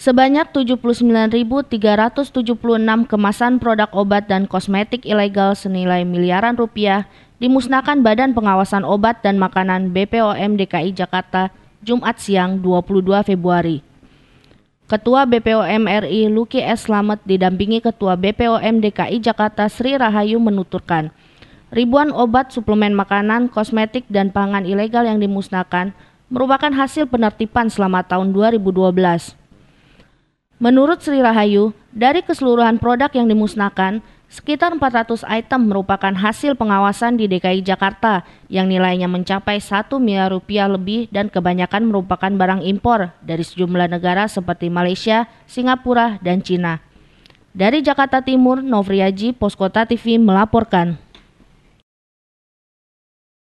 Sebanyak 79.376 kemasan produk obat dan kosmetik ilegal senilai miliaran rupiah dimusnahkan Badan Pengawasan Obat dan Makanan BPOM DKI Jakarta Jumat siang 22 Februari. Ketua BPOM RI Luki S. Slamet didampingi Ketua BPOM DKI Jakarta Sri Rahayu menuturkan, ribuan obat, suplemen makanan, kosmetik, dan pangan ilegal yang dimusnahkan merupakan hasil penertiban selama tahun 2012. Menurut Sri Rahayu, dari keseluruhan produk yang dimusnahkan, sekitar 400 item merupakan hasil pengawasan di DKI Jakarta yang nilainya mencapai 1 miliar rupiah lebih dan kebanyakan merupakan barang impor dari sejumlah negara seperti Malaysia, Singapura, dan Cina. Dari Jakarta Timur, Novriaji, Poskota TV melaporkan.